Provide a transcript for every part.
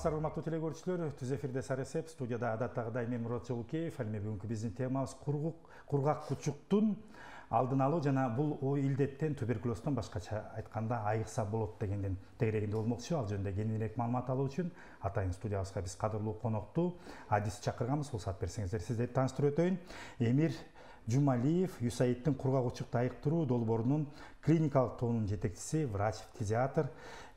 саламатсыздар урматтуу телекөрүүчүлөр түз эфирде сары эсеп студияда адаттагыдай мен мурат жолукеев ал эми бүгүнкү биздин темабыз кургак кучуктун алдын алуу жана бул ой илдеттен туберкулездон башкача айтканда айыкса болот дегендин тегерегинде болмокчу ал жөнүндө кененирээк маалымат алуу үчүн атайын студиябызга биз кадырлуу конокту адис чакырганбыз уруксат берсеңиздер сиздерди тааныштырып өтөйүн эмир жумалиев юсаидтин кургак учукту айыктыруу долбоорунун клиникалык тобунун жетекчиси врач фтизиатр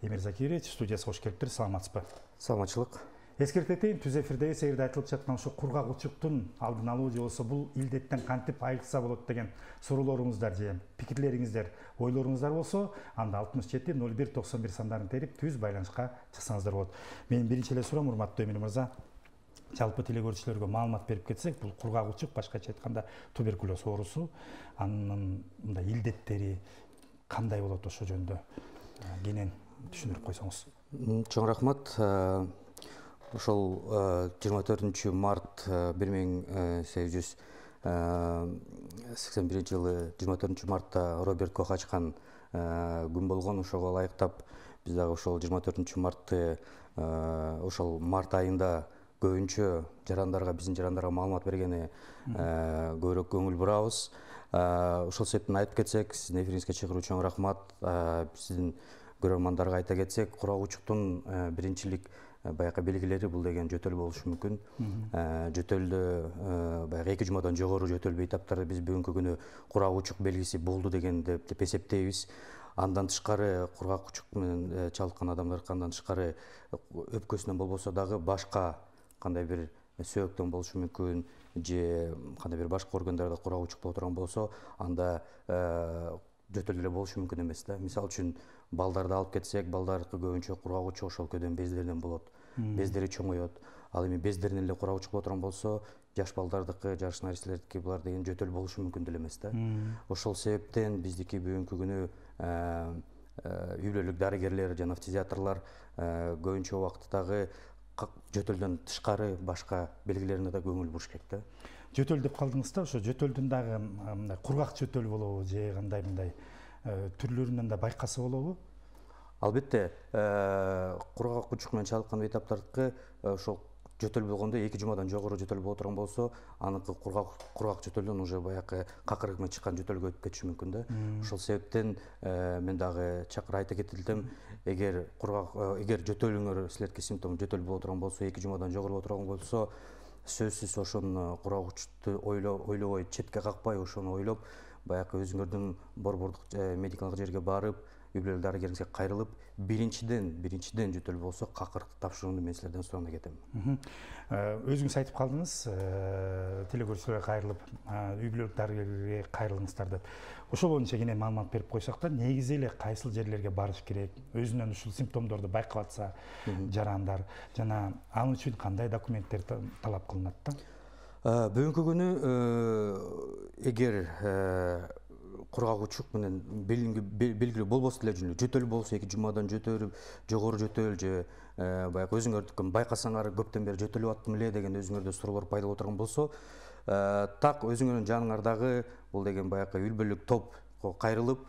эмир закирович студиясы кош келиптир саламатсызбы саламатчылык эскерте кетейин түз эфирдеги сээрде айтылып жаткан ушу кургак учуктун алдын алуу же болбосо бул илдеттен кантип айыкса болот деген суроолоруңуздар же пикирлериңиздер ойлоруңуздар болсо анда алтымыш жети ноль бир токсон бир сандарын терип түз байланышка чыксаңыздар болот менин биринчи эле суроом урматтуу эмир мырза жалпы теле көрүүчүлөргө маалымат берип кетсек бул кургак учук башкача айтканда туберкулез оорусу анын мындай илдеттери кандай болот ошо жөнүндө кенен түшүндүрүп койсоңуз чоң рахмат э, ошол э, жыйырма төртүнчү март э, бир миң сегиз жүз сексен биринчи жылы жыйырма төртүнчү мартта роберт кох ачкан күн болгон ошого ылайыктап биз дагы ошол жыйырма төртүнчү мартты ошол март айында көбүнчө жарандарга биздин жарандарга маалымат бергени көбүрөөк көңүл бурабыз ошол себептен айтып кетсек сиздин эфириңизге чыгыруу чоң рахмат сиздин көрермандарға айта кетсек құрал учуктун э, биринчилик э, баягы белгилери бул деген жөтөл болушу мүмкүн э, жөтөлдө баягы эки жумадан жогору жөтөл бейтаптарды биз бүгүнкү күнү курак учук белгиси болду деген деп эсептейбиз андан тышкары кургак учук менен чалыккан адамдар андан тышкары өпкөсүнөн болбосо дагы башка кандай бир сөөктөн болушу мүмкүн же кандай бир башка органдарда курак учук боло турган болсо анда жөтөл эле болушу мүмкүн эмес да мисалы үчүн балдарды алып кетсек балдардыкы көбүнчө кургагучу ошол көдөн бездерден болот бездери чоңоет ал эми бездеринен эле кургагучу боло турган болсо жаш балдардыкы жаш наристелердики булар деген жөтөл болушу мүмкүн деле эмес да ошол себептен биздики бүгүнкү күнү э, э, үй бүлөлүк дарыгерлер жана фтизиатрлар э, көбүнчө убактытагы жөтөлдөн тышкары башка белгилерине да көңүл буруш керек да жөтөл деп калдыңыз да ошо жөтөлдүн дагы мындай кургак жөтөл болобу же кандай мындай Э, түрлөрүнөн да байкаса болобу албетте э, кургак кучук менен чалыккан бейтаптардыкы э, ошол жөтөл болгондо эки жумадан жогору жөтөл боло турган болсо аныкы кургак кургак жөтөлдөн уже баягы какырык менен чыккан жөтөлгө өтүп кетиши мүмкүн да ошол себептен мен дагы чакыр айта кетет элем эгер кургак эгер жөтөлүңөр силерки симптом жөтөл боло турган болсо эки жумадан жогору боло турган болсо сөзсүз ошону кургак учукту ойлобой четке какпай ошону ойлоп баягы өзүңөрдүн борбордук э, медикалық жерге барып үй бүлөлүк дарыгериңизге кайрылып біріншіден биринчиден жөтөл болсо какырыкты тапшырууну мен силерден сурагына кетем э, өзіңіз айтып калдыңыз э, телекөрсөтүүгө кайрылып үй бүлөлүк дарыгерге кайрылыңыздар деп ошол боюнча кенен маалымат берип койсок да негизи эле жерлерге барыш керек өзүнөн ушул симптомдорду байкап атса жарандар жана ал үчүн кандай документтер талап кылынат да Э, бүгінгі күні э, егер э, құрғақ ұчық менен белгілі болбос деле жүнү жөтөл болсо эки жумадан жөтөл жогору жөтөл же баягы өзүңөрдүкүн байкасаңар көптөн бери жөтөлүп аттым эле деген өзүңөрдө суроолор пайда болуп отурган болсо так өзүңөрдүн жаныңардагы бул деген баягы үй бүлөлүк топ кайрылып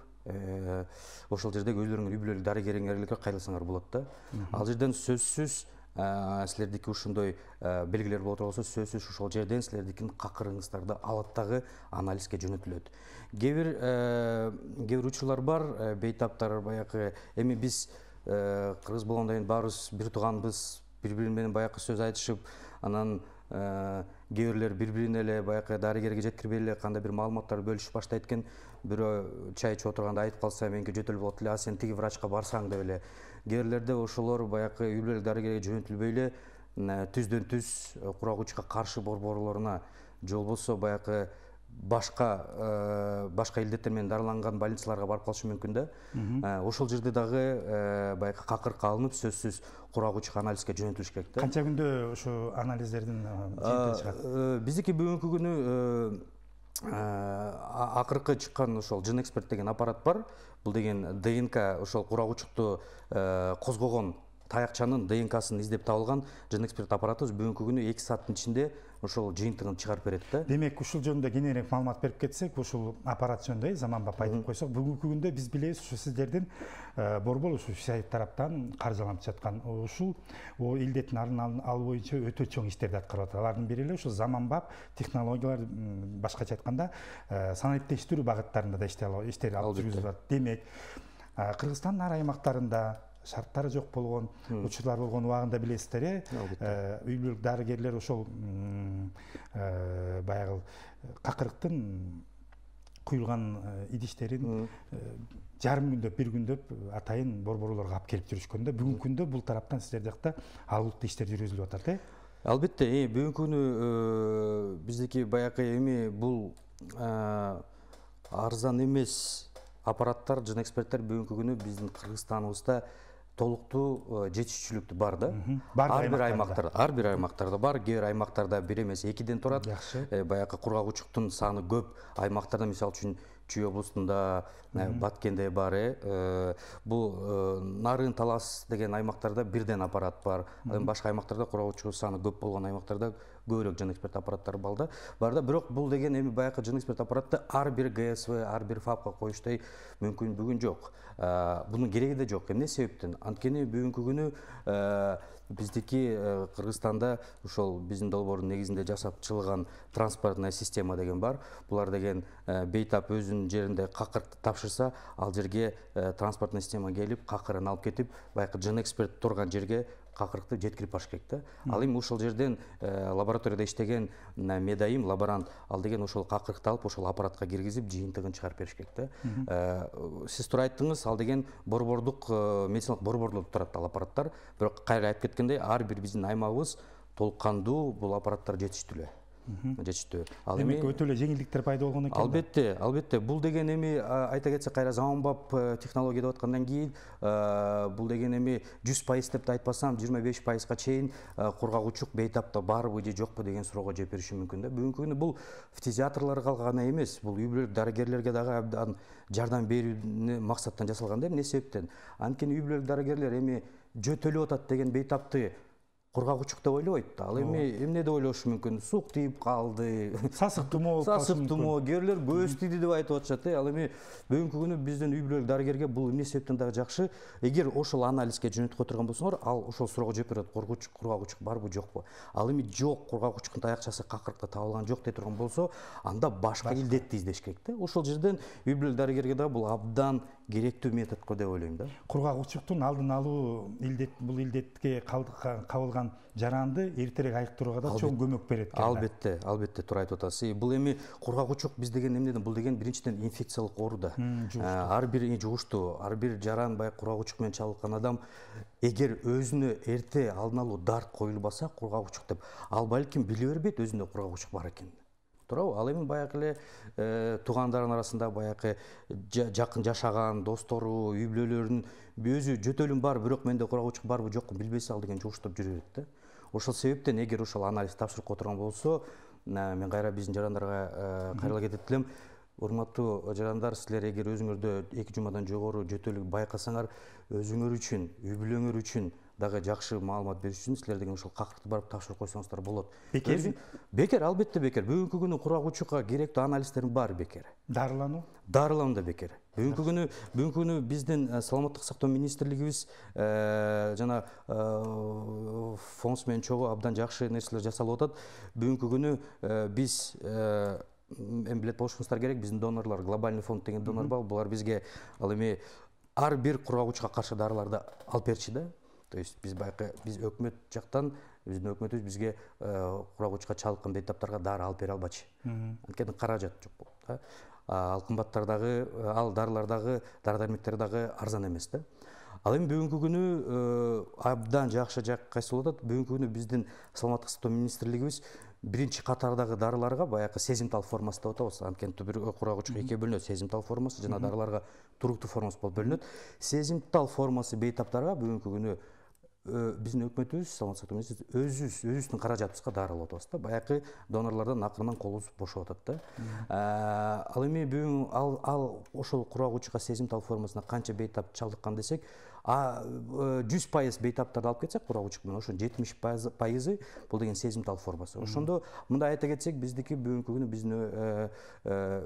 ошол жердеги өздөрүңүн үй бүлөлүк дарыгериңерге кайрылсаңар болот да ал жерден сөзсүз ә, сілердікі ушундай ә, белгилер боло турган сөз сөзсүз ошол жерден силердикин какырыңыздарды алат дагы анализге жөнөтүлөт кээ бир кээ бир учурлар бар ә, бейтаптар баягы эми биз кыргыз ә, болгондон кийин баарыбыз бир тууганбыз бири бири менен баягы сөз айтышып анан кээ ә, бирлер бири бирине эле баягы дарыгерге жеткирбей эле кандай бир маалыматтар бөлүшүп баштайт экен бирөө чай ичип отурганда айтып калса меники жөтөл болот эле а сен тиги врачка барсаң деп эле Герлерде ошолор баягы үй дарыгерге эле түздөн түз э, курагучка каршы борборлоруна же болбосо баякы башка э, башка илдеттер менен дарыланган больницаларга барып калышы мүмкүн да э, ошол жерде дагы баягы какыркы алынып сөзсүз курак учка анализге жөнөтүлүш керек да канча күндө ушу анализдердин чыгат биздики бүгүнкү күнү Э, акыркы чыккан ошол жын эксперт деген аппарат бар бул деген днк ошол курак учукту э, козгогон таякчанын днксын издеп табылган жын эксперт аппаратыбыз бүгүнкү күнү эки сааттын ичинде ошол жыйынтыгын чыгарып берет да демек ушул жөнүндө кененирээк маалымат берип кетсек ушул аппарат жөнүндө заманбап айтып койсок бүгүнкү күндө биз билебиз ушу сиздердин борбор ушу сайып тараптан каржыланып жаткан ушул илдеттин алдын алуу боюнча өтө чоң иштерди аткарып атат алардын бири эле ушул заманбап технологиялар башкача айтканда э, санариптештирүү багыттарында да иштер алып жүргүзүлүп атат демек э, кыргызстандын ар аймактарында шарттары жок болгон учурлар болгон убагында билесиздер э ә, үй бүлөлүк дарыгерлер ошол ә, баягы какырыктын куюлган ә, идиштерин жарым күндөп бир күндөп атайын борборлорго алып келип жүрүшкөн да бүгүнкү күндө бул тараптан сиздер жакта алыктуу иштер жүргүзүлүп атат э албетте э, бүгүнкү күнү э, биздики баякы эми бул э, арзан эмес аппараттар жана эксперттер бүгүнкү күнү биздин кыргызстаныбызда толуктуу э, жетишчүлүктү бар да ар бир аймактарда ар бир аймактарда бар кээ бир аймактарда бир эмес экиден турат жакшы э, баягы кургак учуктун саны көп аймактарда мисалы үчүн чүй облусунда э, баткенде бар э, э бул э, нарын талас деген аймактарда бирден аппарат бар башка аймактарда куралчу саны көп болгон аймактарда көбүрөөк жын эксперт аппараттар бар да бар да бирок бул деген эми баягы жын эксперт аппаратты ар бир гсв ар бир фапка коюштай мүмкүн бүгүн жок бұның кереги де жоқ эмне себептен анткени бүгүнкү күнү биздики э, кыргызстанда ошол биздин долбоордун негизинде жасап чыгылган транспортная система деген бар булар деген э, бейтап өзүнүн жеринде какыр тапшырса ал жерге э, транспортная система келип какырын алып кетип баягы жын эксперт турган жерге қақырықты жеткирип барыш керек ал эми ошол жерден э, лабораторияда иштеген медайым лаборант ал деген ошол какырыкты алып ошол аппаратқа киргизип жыйынтыгын чыгарып бериш керек да э, сиз туура айттыңыз ал деген борбордук э, медициналык турат ал аппараттар бирок кайра айтып кеткендей ар бир биздин аймагыбыз толук кандуу бул аппараттар эле жетиштүү ал эми демек өтө эле жеңилдиктер пайда болгон экен албетте албетте бул деген эми айта кетсек кайра заманбап э, технология деп аткандан кийин э, бул деген эми жүз пайыз деп да айтпасам жыйырма беш пайызга чейин э, кургак учук бейтапта барбы же жокпу деген суроого жооп бериши мүмкүн да бүгүнкү күндө бул фтизиатрларга гана эмес бул үй бүлөлүк дарыгерлерге дагы абдан жардам берүү максаттан жасалган да эмне себептен анткени үй бүлөлүк дарыгерлер эми жөтөлүп атат деген бейтапты құрғақ деп ойлайды да ал эми эмне деп ойлошу мүмкүн суук тийип калды сасык тумоо сасык тумо кээ бирлер көз тийди деп айтып атышат э ал эми бүгүнкү күнү биздин үй бүлөлүк дарыгерге бул эмне себептен дагы жакшы эгер ошол анализге жөнөтүп турган болсоңор ал ошол суроого жооп берет коргуч кургак учук барбы жокпу ал эми жок кургак учуктун таякчасы какырыкта табылган жок дей турган болсо анда башка илдетти издеш керек да ошол жерден үй бүлөлүк дарыгерге дагы бул абдан керектүү метод го деп ойлойм да кургак учуктун алдын алуу илдет бул илдетке кабылган жаранды эртерээк айыктырууга да чоң көмөк берет экен албетте албетте туура айтып атасыз бул эми кургак учук биз деген эмнеден бул деген биринчиден инфекциялык оору да э, ар бир жугуштуу ар бир жаран баягы кургак учук менен чалыккан адам эгер өзүнө эрте алдын алуу дарт коюлбаса кургак учук деп ал балким биле бербейт өзүндө кургак учук бар экенин туурабы ал эми баягы эле э, туугандарынын арасында баякы жакын жашаган достору үй бүлөлөрүн өзү жөтөлүм бар бирок менде курак учук барбы жокпу билбесе ал деген жугуштуруп жүрө берет да ошол себептен эгер ошол анализ тапшырып кое турган болсо э, мен кайра биздин жарандарга э, кайрыла кетет элем урматтуу жарандар силер эгер өзүңөрдө эки жумадан жогору жөтөлү байкасаңар өзүңөр үчүн үй бүлөңөр үчүн дагы жакшы маалымат бериш үчүн силер деген ушул барып тапшырып койсоңуздар болот бекер бекер албетте бекер бүгүнкү күнү курак учукка керектүү анализдердин баары бекер дарылануу дарылануу да бекер бүгүнкү күнү бүгүнкү күнү биздин э, саламаттык сактоо министрлигибиз э, жана э, фонс менен чогуу абдан жакшы нерселер жасалып атат бүгүнкү күнү биз эми билет болушуңуздар керек биздин донорлор глобальный фонд деген донор бар булар бизге ал эми ар бир курак учукка каршы дарыларды алып берчү да то есть биз байкы биз өкмөт жактан биздин өкмөтүбүз бизге э, курагучка чалыккан бейтаптарга дары алып бере албачу анткени каражат жок болуп да э, ал дагы ал дарылардагы дары дармектер дагы арзан эмес да ал эми бүгүнкү күнү э, абдан жакшы жак кайсы болуп атат бүгүнкү күнү биздин саламаттык сактоо министрлигибиз биринчи катардагы дарыларга баягы сезимтал формасы деп атабыз анткени түбүр курагучка экиге бөлүнөт сезимтал формасы жана дарыларга туруктуу формасы болуп бөлүнөт сезимтал формасы бейтаптарга бүгүнкү күнү Э, биздин өкмөтүбүз саламатсыздык өкмөтүбүз өзүбүз өзүбүздүн каражатыбызга дарылап атабыз да баягы донорлордон акырындан колубуз бошоп атат да ә, ал эми бүгүн ал ал ошол курак учукка сезимтал формасына канча бейтап чалдыккан десек э, жүз пайыз бейтаптарды алып кетсек курак учук менен ошонун жетимиш пайызы бул деген сезимтал формасы ошондо мындай айта кетсек биздики бүгүнкү күнү биздин э,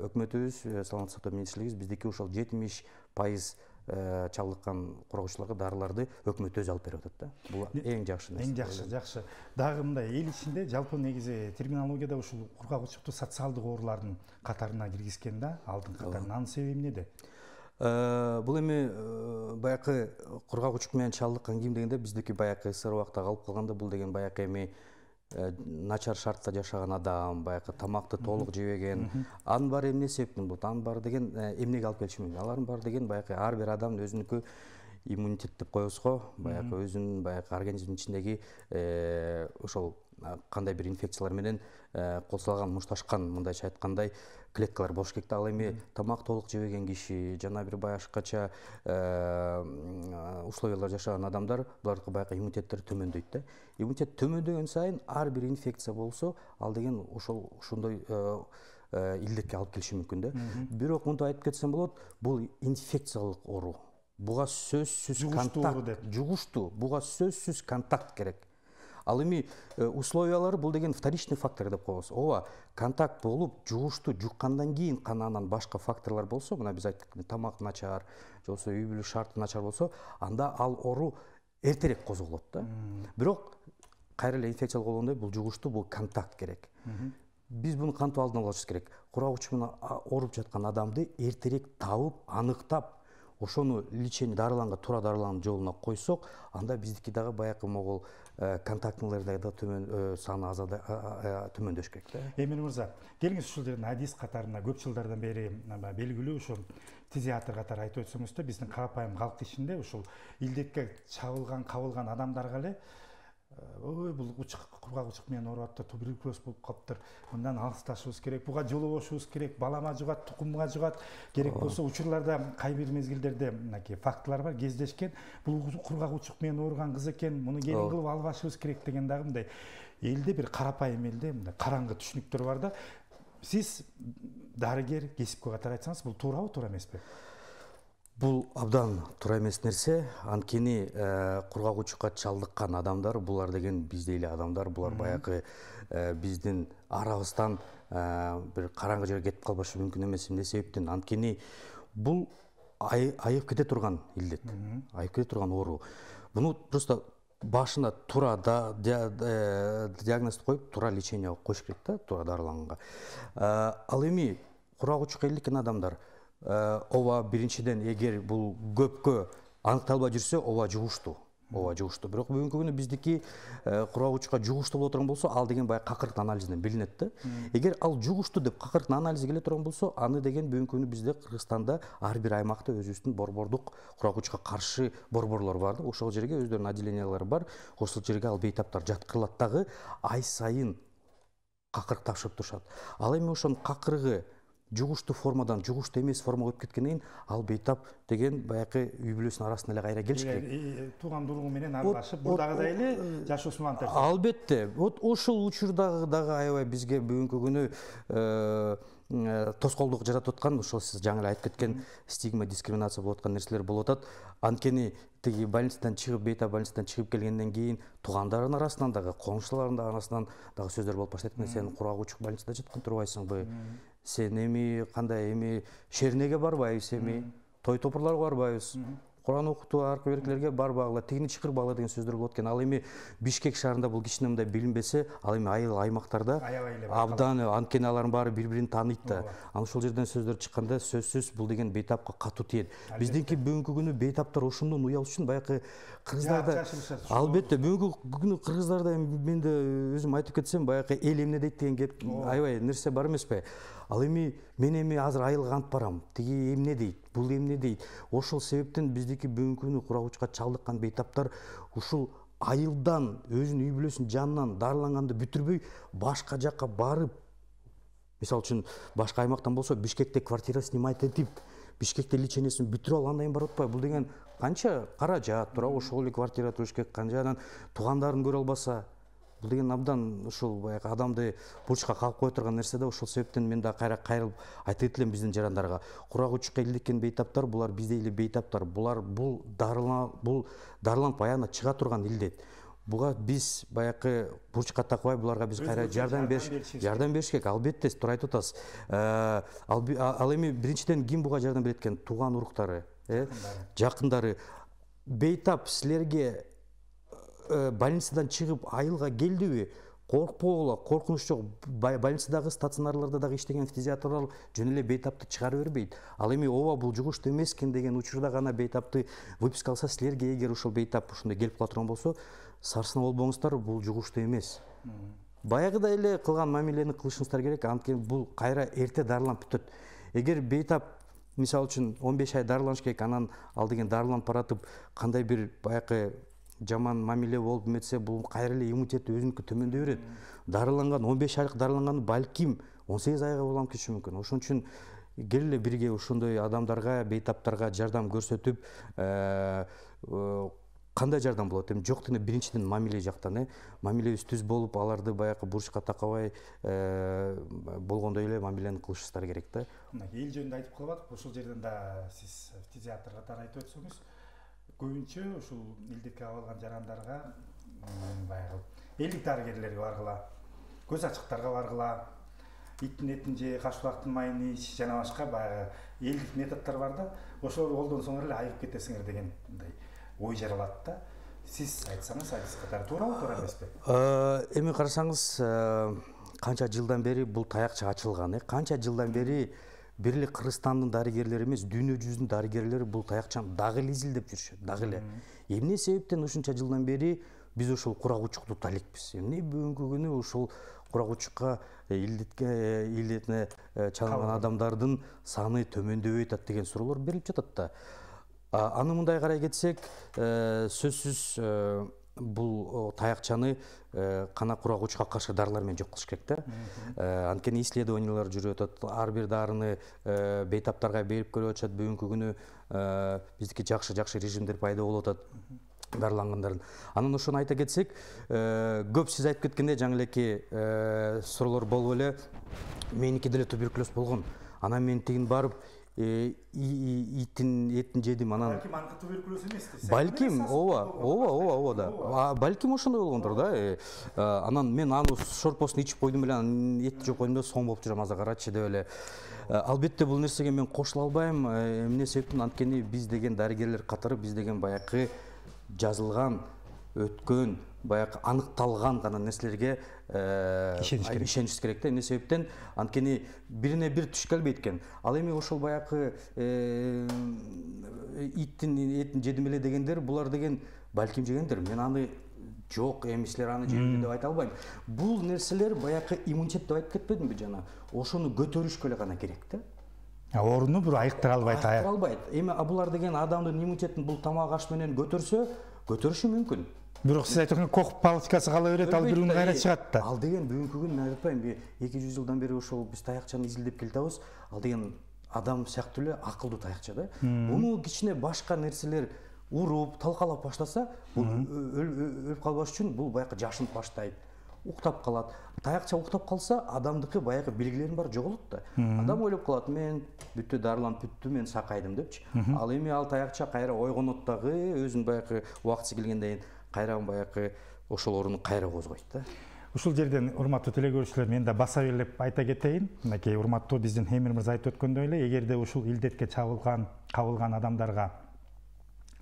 өкмөтүбүз саламаттык сактоо министрлигибиз биздики ошол жетимиш пайыз ә, э, чалдыккан коргоочуларга дарыларды өкмөт өзү алып берип атат да бул э, эң жакшы нерсе эң жакшы жакшы дагы мындай эл ичинде жалпы негизи терминологияда ушул кургак учукту социалдык оорулардын катарына киргизген да алдыңкы катарына анын себеби эмнеде э, бул эми баякы кургак учук менен чалдыккан ким дегенде биздики баягы ссср убакта калып калганда бул деген баягы эми Э, начар шартта жашаган адам баягы тамакты толук жебеген анын баары эмне себептен болот анын баары деген э, эмнеге алып келиши мүмкүн алардын баары деген баягы ар бир адамдын өзүнүкү иммунитет деп коебуз го баягы өзүнүн баягы организмдин ичиндеги э, ошол кандай бир инфекциялар менен э, косулган мушташкан мындайча айткандай клеткалар болуш керек да ал эми тамак толук жебеген киши жана бир башкача э, условиялар жашаган адамдар булардыкы баягы иммунитеттери төмөндөйт да иммунитет төмөндөгөн сайын ар бир инфекция болсо ал деген ошол ошондой илдетке алып келиши мүмкүн да бирок мынтип айтып кетсем болот бул инфекциялык оору буга сөзсіз контакт жугуштуу буга сөзсүз контакт керек ал эми э, условиялары бул деген вторичный фактор деп коебуз ооба контакт болуп жугушту жуккандан кийин гана анан башка факторлор болсо мына биз айттык тамак начар же болбосо үй бүлө шарты начар болсо анда ал оору эртерээк козголот да бирок кайра эле инфекциялык болгондой бул жугушту бул контакт керек биз буну кантип алдын алышыбыз керек учу менен ооруп жаткан адамды эртерээк табып аныктап ошону лечение дарыланган туура дарылануу жолуна койсок анда биздики дагы баягы могул э, контактныйларда да төмөн э, саны азада төмөндөш керек да эмин мырза келиңиз ушул жерден адис катарына көп жылдардан бери белгилүү ушул физиатр катары айтып өтсөңүз да биздин карапайым калк ичинде ушул илдетке чабылган кабылган адамдарга эле ой бұл учук кургак учук менен уруп туберкулез болуп калыптыр мындан алысташыбыз керек буга жолугушубуз керек балама жугат тукумга жугат керек болсо учурларда кай бир мезгилдерде мынакей фактылар бар кездешкен бул кургак учук менен қыз кыз экен муну келин кылып албашыбыз керек деген дагы мындай элде бир карапайым элде мындай караңгы түшүнүктөр бар да сиз дарыгер кесипке катары айтсаңыз бул туурабы туура эмеспи бұл абдан тұра емес нәрсе анткени ә, э, құрғақ шалдыққан адамдар бұлар деген біздейлі адамдар бұлар баяғы ә, біздің арабыздан ә, э, бір қараңғы жерге кетіп қалбашы мүмкін емес эмне себептен анткени бұл ай, айып кете тұрған илдет айып кете тұрған ору бұны просто башына тура да, диагноз қойып тура лечение қойыш керек та тура дарыланғанға ал эми құрғақ адамдар Э, ооба биринчиден эгер бул көпкө аныкталбай жүрсө ооба жугуштуу ооба жугуштуу бирок бүгүнкү күнү биздики э, курак учка жугуштуу боло турган болсо ал деген баягы какырыктын анализинен билинет да эгер ал жугуштуу деп какырыктын анализи келе турган болсо аны деген бүгүнкү күнү бизде кыргызстанда ар бир аймакта өзүбүздүн борбордук курак учкка каршы борборлор бар да ошол жерге өздөрүнүн отделениялары бар ошол жерге ал бейтаптар жаткырылат дагы ай сайын какырык тапшырып турушат ал эми ошонун какырыгы жугуштуу формадан жугуштуу эмес формага өтүп кеткенден кийин ал бейтап деген баягы үй бүлөсүнүн арасында эле кайра келиш керек э, тууган уругу менен аралашып мурдагыдай эле жашоосун улантаберсе албетте вот ошол учурда дагы аябай бизге бүгүнкү күнү э, э, тоскоолдук жаратып аткан ушул сиз жаңы эле айтып кеткен стигма дискриминация болуп аткан нерселер болуп атат анткени тиги больницадан чыгып бейтап больницадан чыгып келгенден кийин туугандарынын арасынан дагы коңшуларынын арасынан дагы сөздөр болуп баштайт экен сен курагы учук больницада жаткан турбайсыңбы сенеми қандай эми шернеге барбайбыз эми той топурларга барбайбыз куран окутуу аркы беркилерге барбагыла тигини чакырбагыла деген сөздөр болот экен ал эми бишкек шаарында бұл кичине мындай билинбесе ал эми айыл аймактарда абдан анткени алардын баары бири бирин тааныйт да анан ошол жерден сөздөр чыкканда сөзсүз бул деген бейтапка катуу тиет биздинки бүгүнкү күнү бейтаптар ошондон уялыш үчүн баягы кыргыздарда албетте бүгүнкү күнү кыргыздарда мен да өзүм айтып кетсем баягы эл эмне дейт деген кеп аябай нерсе бар эмеспи ал эми мен эми азыр айыл кантип барам тиги эмне дейт бул эмне дейт ошол себептен биздики бүгүнкү күнү курак учка чалдыккан бейтаптар ушул айылдан өзүнүн үй бүлөсүнүн жанынан дарыланганды бүтүрбөй башка жака барып мисалы үчүн башка аймактан болсо бишкекте квартира снимать этип бишкекте лечениясын бүтүрүп алып алгандан кийин барып атпайбы бул деген канча каражат туурабы ошол эле квартира төлөш керек канча анан туугандарын көрө албаса бул деген абдан ушул баягы адамды бурчка калып кое турган нерсе да ошол себептен мен дагы кайра кайрылып айтат элем биздин жарандарга курак учука илдеккен бейтаптар булар биздей эле бейтаптар булар бул бул дарыланып аягына чыга турган илдет буга биз баягы бурчка такпай буларга биз кайра жардам бериш жардам бериш керек албетте туура айтып атасыз э, ал эми биринчиден ким буга жардам берет экен тууган уруктары э жакындары бейтап силерге Э, больницадан чыгып айылға келдиби коркпогула коркунуч жок больницадагы стационарларда дагы иштеген физиатрлар жөн эле бейтапты чыгара бербейт ал эми ооба бул жугуштуу эмес экен деген учурда гана бейтапты выписка алса силерге эгер ошол бейтап ушундай келип кала турган болсо сарсынып болбоңуздар бул жугуштуу эмес баягыдай эле кылган мамилени кылышыңыздар керек анткени бул кайра эрте дарыланып бүтөт эгер бейтап мисалы үчүн он беш ай дарыланыш керек анан ал деген дарыланып баратып кандай бир баякы жаман мамиле болып бул кайра эле иммунитет өзінікі төмендей берет дарыланган он беш айлық дарыланған балким он сегіз айға болам кетиши мүмкүн ошон үчүн келе бирге ошондой адамдарга бейтаптарга жардам көрсөтүп кандай э, э, жардам болот эми жок дегенде биринчиден мамиле жактан э мамилебиз түз болуп аларды баягы бурчка такабай э, болгондой эле мамилени кылышыбыздар керек да эл жөнүндө айтып калып ушул жерден да сиз фтизиатр катары айтып өтсөңүз көбүнчө ушул элдикке кабылган жарандарга баягы элдик дарыгерлерге баргыла көз ачыктарга баргыла иттин этин же каш булактын майын ич жана башка баягы элдик методдор бар да ошолорду колдонсоңор эле айыгып кетесиңер деген мындай ой жаралат да сиз айтсаңыз айтыңыз катары туурабы туура эмеспи э, эми карасаңыз э, канча жылдан бери бул таякча ачылган э канча жылдан бери эле кыргызстандын дарыгерлери эмес дүйнө жүзүнүн дарыгерлери бул таякчаны дагы эле изилдеп жүрүшөт дагы эле эмне себептен ушунча жылдан бери биз ушул курак учукту утута эмне бүгүнкү күнү ушул курак учукка илдетке адамдардың чалынган адамдардын саны төмөндөбөй атат деген суроолор берилип жатат да аны мындай карай кетсек сөзсүз бул таякчаны э, кана курак учка каршы дарылар менен жок кылыш керек да э, анткени исследованиялар жүрүп атат ар бир дарыны э, бейтаптарга берип көрүп атышат бүгүнкү күнү биздики жакшы жакшы режимдер пайда болуп атат дарылангандардын анан ошону айта кетсек көп сиз айтып кеткендей жаңы элеки суроолор болуп эле меники деле туберкулез болгон анан мен тигин барып иттин этин жедим анан балким аныкы туберкулез емес балким ооба ооба ооба ооба да балким ошондой болгондур да анан мен аны шорпосун ичип койдум эле анан этти жеп койдум да соң болуп жүрөм азыр карачы деп эле албетте бул нерсеге мен кошула албайм эмне себептен анткени биз деген дарыгерлер катары биз деген баякы жазылган өткөн баягы аныкталган гана нерселерге ішеніш э, керек да эмне себептен анткени бирине бир түш келбейт экен ал эми ошол баягы э, иттин этин жедим эле дегендер булар деген балким жегендер мен аны жок эми силер аны жеңди деп айта албайм бул нерселер баягы иммунитет деп айтып кетпедимби жана ошону көтөрүшкө эле гана керек да ооруну бир айыктыра албайт айыктыра албайт эми булар деген адамдын иммунитетин бул тамак аш менен көтөрсө көтөрүшү мүмкүн бирок сиз айтып кок палочкасы кала берет ал бир күнү кайра э, чыгат да ал деген бүгүнкү күн мен айтпаймынбы эки жүз жылдан бери ошол биз таякчаны изилдеп келатабыз ал деген адам сыяктуу эле акылдуу таякча да муну кичине башка нерселер уруп талкалап баштаса бул өлүп калбаш үчүн бул баягы жашынып баштайт уктап калат таякча уктап калса адамдыкы баягы белгилеринин баары жоголот да адам ойлоп калат мен бүттү дарыланып бүттү мен сакайдым депчи ал эми ал таякча кайра ойгонот дагы өзүнүн баягы убактысы келгенден кийин кайрадан баякы ошол ооруну кайра козгойт да ушул жерден урматтуу телекөрүүчүлөр мен да баса белгилеп айта кетейин мынакей урматтуу биздин эмир мырза айтып өткөндөй эле эгерде ушул илдетке чабылган кабылган адамдарга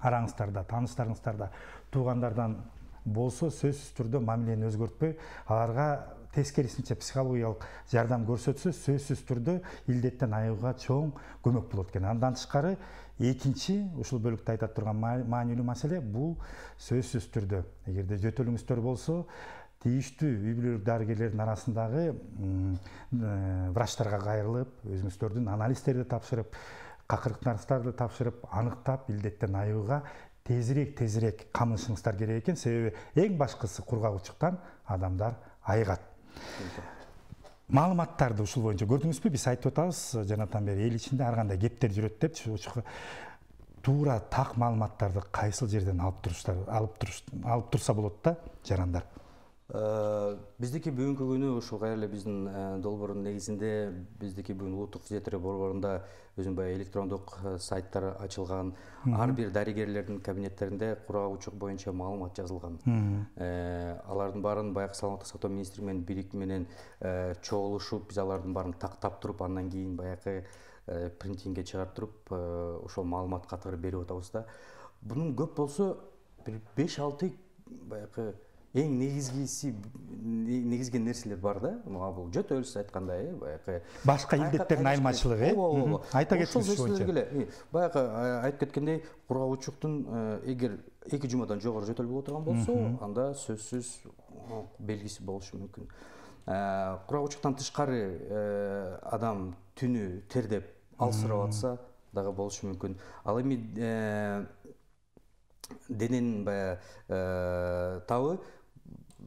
араңыздарда тааныштарыңыздарда туугандардан болсо сөзсүз түрдө мамилени өзгөртпөй аларга тескерисинче психологиялык жардам көрсөтсө сөзсүз түрдө илдеттен айыгууга чоң көмөк болот экен андан тышкары экинчи ушул бөлүктө айта турган маанилүү маселе бул сөзсүз түрдө эгерде жөтөлүңүздөр болсо тийиштүү үй бүлөлүк дарыгерлердин арасындагы э, врачтарга кайрылып өзүңүздөрдүн анализдерди тапшырып какырык тапшырып аныктап илдеттен айыгууга тезирээк тезирээк камынышыңыздар керек экен себеби эң башкысы кургак учуктан адамдар айыгат маалыматтарды ушул боюнча көрдүңүзбү биз айтып атабыз жанатан бери эл ичинде ар кандай кептер жүрөт депчи туура так маалыматтарды кайсыл жерден алып туруштар алып турса болот да жарандар Э, биздики бүгүнкү күнү ушул кайра эле биздин э, долбоордун негизинде биздики бүгүн улуттук физиатрия борборунда өзүнүн баягы электрондук э, сайттар ачылган ар бир дарыгерлердин кабинеттеринде курак учук боюнча маалымат жазылган алардын баарын баягы саламаттык сактоо министри менен бири менен чогулушуп биз алардын баарын тактап туруп андан кийин баягы принтингге чыгарып туруп ошол маалымат катары берип атабыз да бунун көп болсо бир беш алты баякы ең негізгісі негізгі нәрселер бар да мына бұл жөтөл айтқандай баяғы басқа илдеттердин айырмачылыгы э айта кетсеңиз ошол нерселер эле баягы айтып кеткендей құрғаушықтың эгер эки жумадан жогору жөтөл боло турган болсо анда сөзсүз белгиси болушу мүмкүн учуктан тышкары адам түнү тердеп алсырап атса дагы болушу мүмкүн ал эми дененин баягы табы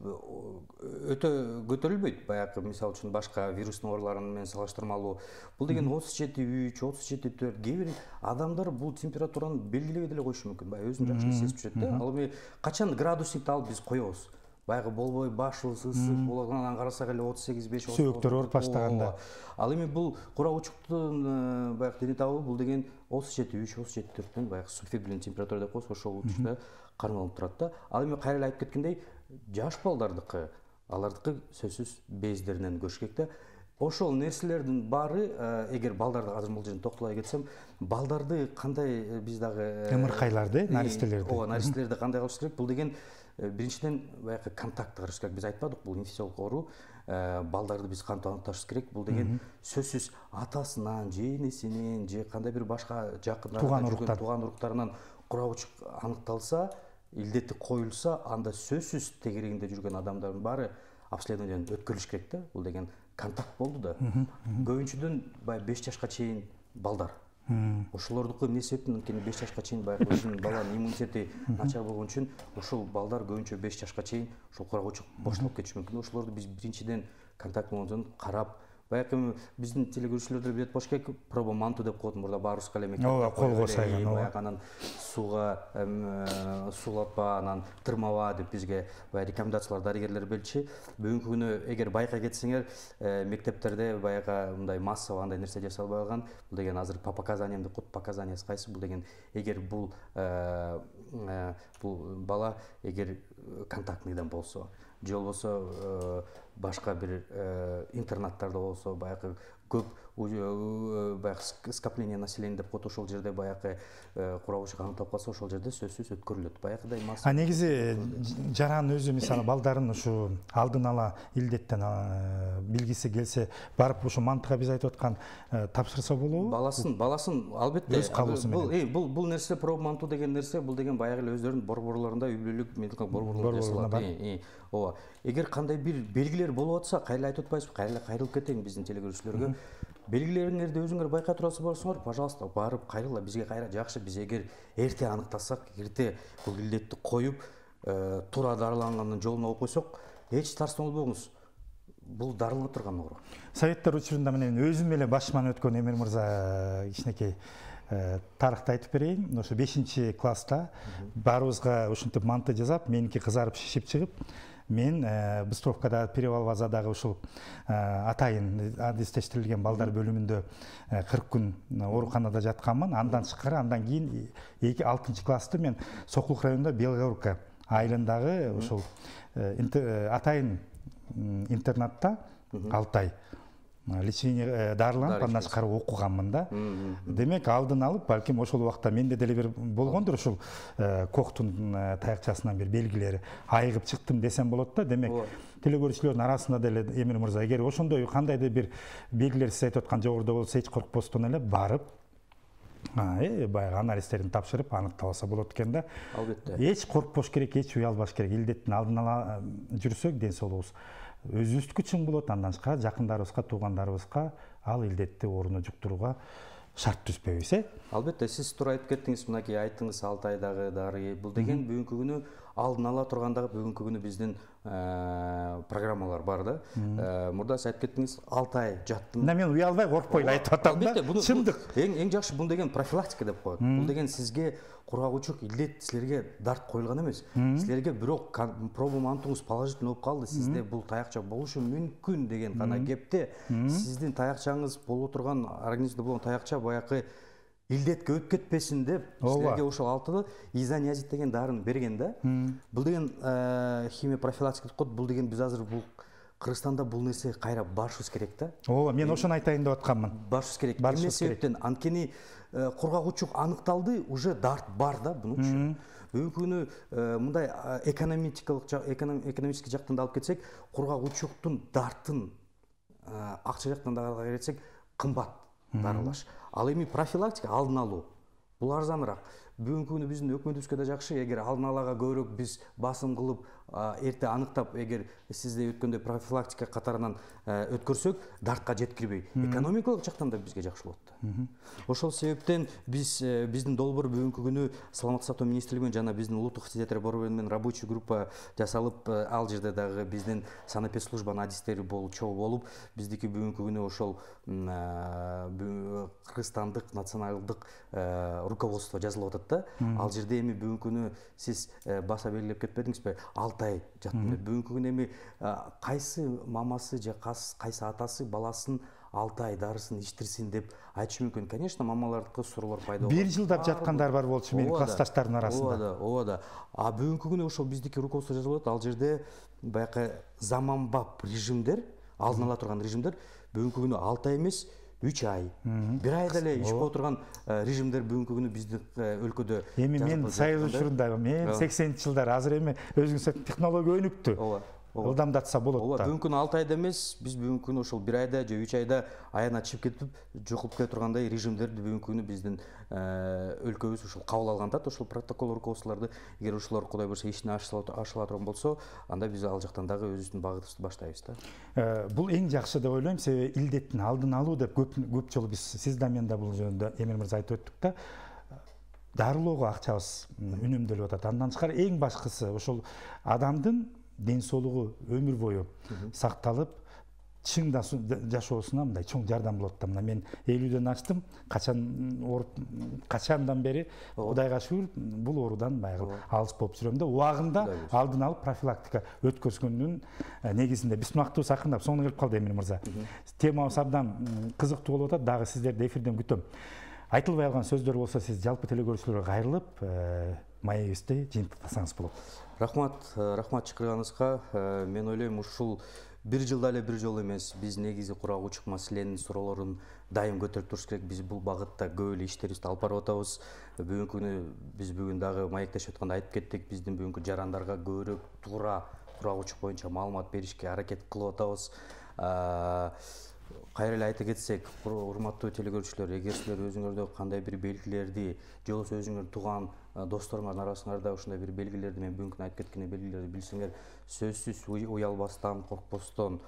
өте көтерілбейді баяғы мысалы үшін басқа вирустың менен салыштырмалуу э, бұл деген отыз жеті үч отыз жеті төрт кейбір адамдар бұл температураны белгілей деле қоюшы мүмкін баяғы өзін жақсы сезіп жүреді да ал қашан градусникті алып біз қоямыз баяғы болбой башылыс ысып анан карасак эле отуз сегиз беш сөөктөр ооруп баштаганда ал эми бул кура учуктун баягы дене табы бул деген отуз жети үч отуз жети төрттөн баягы субфебрильный температура деп коебуз ошол учурда кармалып турат да ал эми кайра эле айтып кеткендей жаш балдардыкы алардыкы сөзсүз бездеринен көрүшкек да ошол нерселердин баары э, эгер балдарды азыр бул жерден токтоло кетсем балдарды кандай э, биз дагы ымыркайларды э, наристелерди ооба наристелерди кандай кылыш керек бул деген биринчиден баягы контакт караш керек биз айтпадыкпы бул инфекциялык оору балдарды биз кантип аныкташыбыз керек бул деген сөзсүз атасынан энесинен же кандай бир башка жакын тууган уруктан тууган уруктарынан курап аныкталса илдети коюлса анда сөзсүз тегерегинде жүргөн адамдардын баары обследованиядан өткөрүлүш керек да бул деген контакт болду да көбүнчөдөн баягы беш жашка чейин балдар ошолордуку эмне себептен анткени беш жашка чейин баягы өзүнүн баланын иммунитети начар болгон үчүн ушул балдар көбүнчө беш жашка чейин ушул учук башталып кетиши мүмкүн ошолорду биз биринчиден контакт болгондон карап баякы эми биздин телекөрүүчүлөр деле билт болуш керек пробо манту деп коет мурда баарыбызга эле ооба колго баягы анан сууга э, суулатпа анан тырмаба деп бизге баягы рекомендациялар дарыгерлер берчи бүгүнкү күнү эгер байка кетсеңер э, мектептерде баягы мындай массово андай нерсе жасалбай калган бул деген азыр по показаниям деп коет показаниясы кайсы бул деген эгер бул э, бул бала эгер контактныйдан болсо же болбосо э, башка бир э, интернаттарда болсо баягы көп Э, баягы скопление населения деп коет ошол жерде баягы курабыш кан тапкасы ошол жерде сөзсүз өткөрүлөт баягыдай а негизи э, жаранын өзү мисалы балдарын ушу алдын ала илдеттен билгиси келсе барып ушу мантыга биз айтып аткан э, тапшырса болобу баласын баласын албетте өз каалоосу менен бул бул нерсе проб мантуу деген нерсе бул деген баягы эле өздөрүнүн борборлорунда үй бүлөлүк борборлорунда жасалат ооба эгер кандай бир белгилер болуп атса кайра эле айтып атпайбызбы кайра эле кайрылып кетейин биздин теле белгілеріңерді өзіңер байқа тұрасы барсыңдар пожалуйста барып қайрыла бізге қайра жақсы біз егер ерте анықтасақ ерте бұл індетті қойып ә, тура дарыланғанның жолына қойсақ еш тарсымал болыңыз бұл дарылы тұрған ауру советтер учурунда мен өзім эле башыман өткөн эмир мырза кичинекей э, э, тарыхты айтып берейін ошо бешинчи класста баарыбызга ушинтип манты жасап меники кызарып шишип чыгып мен ә, быстровкада перевалвазадағы ушул ә, атайын адистештирилген балдар бөлүмүндө э, кырк күн ооруканада жатканмын андан тышкары андан кийин эки алтынчы классты мен сокулук районунда белогорка айылындагы ушул атайын интернатта алты ай лечение дарыланып андан тышкары окуганмын да демек алдын алып балким ошол убакта менде деле бир болгондур ушул э, коктун э, таякчасынан бир белгилери айыгып чыктым десем болот да демек телекөрүүчүлөрдүн арасында деле эмир мырза эгер ошондой кандайдыр бир белгилер сиз айтып аткан жогоруда болсо эч коркпостон эле барып э, баягы анализдерин тапшырып аныкталса болот экен да албетте эч коркпош керек эч уялбаш керек илдеттин алдын ала жүрсөк ден соолугубуз өзүбүздүкү чын болот андан тышкары жакындарыбызга туугандарыбызга ал илдетти ооруну жуктурууга шарт түзбөйбүз э албетте сиз туура айтып кеттиңиз мынакей айттыңыз алты айдагы дары бул деген бүгүнкү күнү алдын ала турган дагы бүгүнкү күнү биздин Э, программалар бар да э, сіз айтып кеттіңіз алты ай жаттым мына мен ұялбай қорықпай айтып жатамын да шындық ең ең жақсы бұл деген профилактика деп қояды бұл деген сізге курагучук илдет силерге дарт емес, эмес силерге бирок пробамантуңуз положительный болып қалды, сізде бұл таяқша болушы мүмкін деген гана кепте сіздің таяқшаңыз болып отырған организмде болгон таяқша баяғы илдетке өтіп кетпесін деп сіздерге ошол алтылы изонязит деген дарын берген да бул деген э, химия профилактика деп коет бул деген биз азыр бул кыргызстанда бул нерсе кайра барышыбыз керек да ооба мен э, ошону айтайын деп атканмын барышыбыз керек эмне себептен анткени э, кургак учук аныкталды уже дарт бар да мунучу бүгүнкү күнү мындай экономикалык экономический жактан да алып кетсек кургак учуктун дартын акча жактан да кетсек кымбат дарылаш ал эми профилактика алдын алуу бұл арзаныраак бүгүнкү күнү биздин өкмөтүбүзгө да жакшы эгер алдын алага көбүрөөк биз басым кылып эрте аныктап эгер сиздей өткөндөй профилактика катарынан э, өткөрсөк дартка жеткирбей экономикалык жактан да бизге жакшы болот ошол себептен биз э, биздин долбоор бүгүнкү күнү саламаттык сактоо министрлиги менен жана биздин улуттук физиотерапия борбору менен рабочий группа жасалып э, ал жерде дагы биздин санэпид службанын адистери чогуу болуп биздики бүгүнкү күнү ошол кыргызстандык националдык руководство жазылып атат да ал жерде эми бүгүнкү күнү сиз э, баса белгилеп кетпедиңиз бе алты ай жаттым деп бүгүнкү күнү эми э, кайсы мамасы же кайсы атасы баласын алты ай дарысын ичтирсин деп айтышы мүмкүн конечно мамалардыкы суроолор пайда болот бир жылдап жаткандар бар болчу менин классташтардын арасында ооба да ооба да а бүгүнкү күнү ошол биздики руководство жазып атат ал жерде баягы заманбап режимдер алдын ала турган режимдер бүгүнкү күнү алты ай эмес үч ай бир айда эле иш боло турган режимдер бүгүнкү күнү биздин өлкөдө эми мен союз учурундамын мен сексенинчи жылдары азыр эми өзүңүз айттыңыз технология өнүктү ооба ылдамдатса болот да ооба бүгүнкү күнү алты айда эмес биз бүгүнкү күнү ошол бир айда же үч айда аягына чыгып кетип жокуп кете тургандай режимдерди бүгүнкү күнү биздин э, өлкөбүз ушул кабыл алган да ошол протокол руководстволорду эгер ушулар кудай буюрса ишине ашыла турган болсо анда биз ал жактан дагы өзүбүздүн багытыбызды баштайбыз да э, бул эң жакшы деп ойлойм себеби илдеттин алдын алуу деп көп көп жолу биз сиз да мен да бул жөнүндө эмир мырза айтып өттүк да дарылоого акчабыз үнөмдөлүп атат андан тышкары эң башкысы ошол адамдын солуғы өмір бойы сақталып чың да жашоосуна мындай чоң жардам болот да мына мен элүүдөн аштым качан ооруп качандан бери кудайга шүгүр бул оорудан баягы алыс болуп жүрөм да убагында алдын алып профилактика өткөзгөндүн э, негизинде биз убактыбыз акырындап соңуна келип калды эмир мырза темабыз абдан кызыктуу болуп атат дагы сиздерди эфирден күтөм айтылбай қалған сөздер болса сіз жалпы телекөрсетушілерге қайырылып ә, э, маягебизди жыйынтыктасаңыз болот рахмат э, рахмат чакырганыңызга э, мен ойлойм ушул бир жылда эле бир жолу эмес биз негизи курак учук маселенин суроолорун дайым көтөрүп туруш керек биз бул багытта көп эле иштерибизди алып барып атабыз бүгүнкү күнү биз бүгүн дагы маектешип атканда айтып кеттик биздин бүгүнкү жарандарга көбүрөөк туура курак учук боюнча маалымат беришке аракет кылып атабыз қайрыл айта кетсек урматтуу телекөрүүчүлөр эгер силер өзүңөрдө кандай бир белгилерди же болбосо өзүңөрдүн туған досторуңардын арасыңарда ушундай бир белгилерди мен бүгүнкү күн айтып кеткендей белгилерди билсеңер сөзсүз уялбастан коркпостон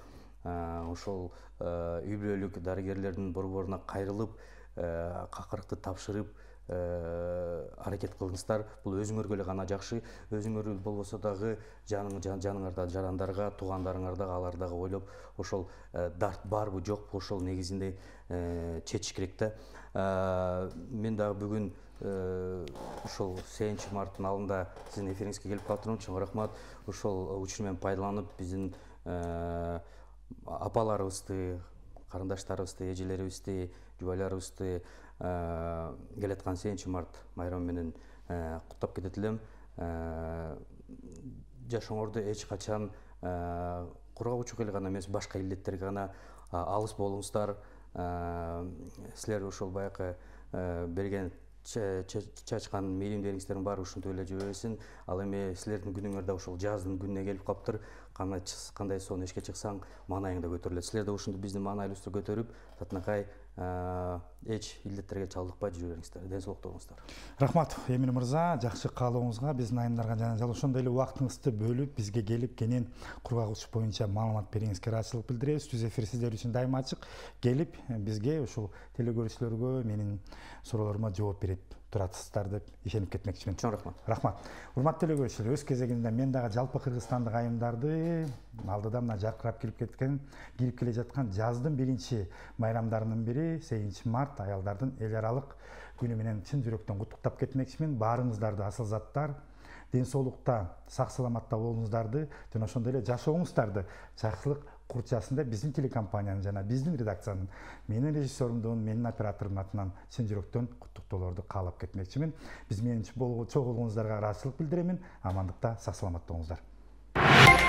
ошол үй бүлөлүк дарыгерлердин борборуна кайрылып какырыкты тапшырып Э, аракет кылыңыздар бул өзүңөргө эле гана жакшы өзүңөр болбосо дагы жаныңардагы жарандарга туугандарыңар дагы алар дагы ойлоп ошол э, дарт барбы жокпу ошол негизинде э, чечиш керек да мен дагы бүгүн ушул сегизинчи марттын алдында сиздин эфириңизге келип калыптырмын чоң рахмат ушул учур мен пайдаланып биздин апаларыбызды карындаштарыбызды эжелерибизди жубайларыбызды Э, келе жаткан сегизинчи март майрамы менен э, куттап кетет элем э, жашооңорду эч качан кургак учук эл гана эмес башка илдеттерге гана алыс болуңуздар силер ушул баякы берген чачкан мээримдериңиздердин баары ушинтип эле жүрө берсин ал эми силердин күнүңөр да ушул жаздын күнүнө келип калыптыр кандай сонун эшикке чыксаң маанайың да көтөрүлөт силер да ушинтип биздин маанайыбызды көтөрүп татынакай эч илдеттерге чалдыкпай жүрө бериңиздер ден соолукта болуңуздар рахмат эмир мырза жакшы каалооңузга биздин айымдарга жана айымдаргажана ошондой эле убактыңызды бөлүп бизге келип кенен кургак учук боюнча маалымат бергениңизге ыраазычылык билдиребиз түз эфир сиздер үчүн дайыма ачык келип бизге ушул телекөрүүчүлөргө менин суроолорума жооп берип тұрасыздар деп ишенип кетмекшімін чоң рахмат рахмат урматтуу өз кезегинде мен дагы жалпы кыргызстандык айымдарды алдыда мына жаркырап кирип кеткен кирип келе жаткан жаздын биринчи майрамдарынын бири сегизинчи март аялдардын эл аралык күнү менен чын жүрөктөн куттуктап кетмекчимин баарыңыздарды асыл заттар ден соолукта сак саламатта болуңуздарды жана ошондой эле жашооңуздарды жакшылык курчасында биздин телекомпаниянын жана биздин редакциянын менин режиссерумдун менин операторумдун атынан чын жүрөктөн куттуктоолорду каалап кетмекчимин биз менен чогулгуңуздарга ыраазычылык билдиремин амандыкта сак саламатта болуңуздар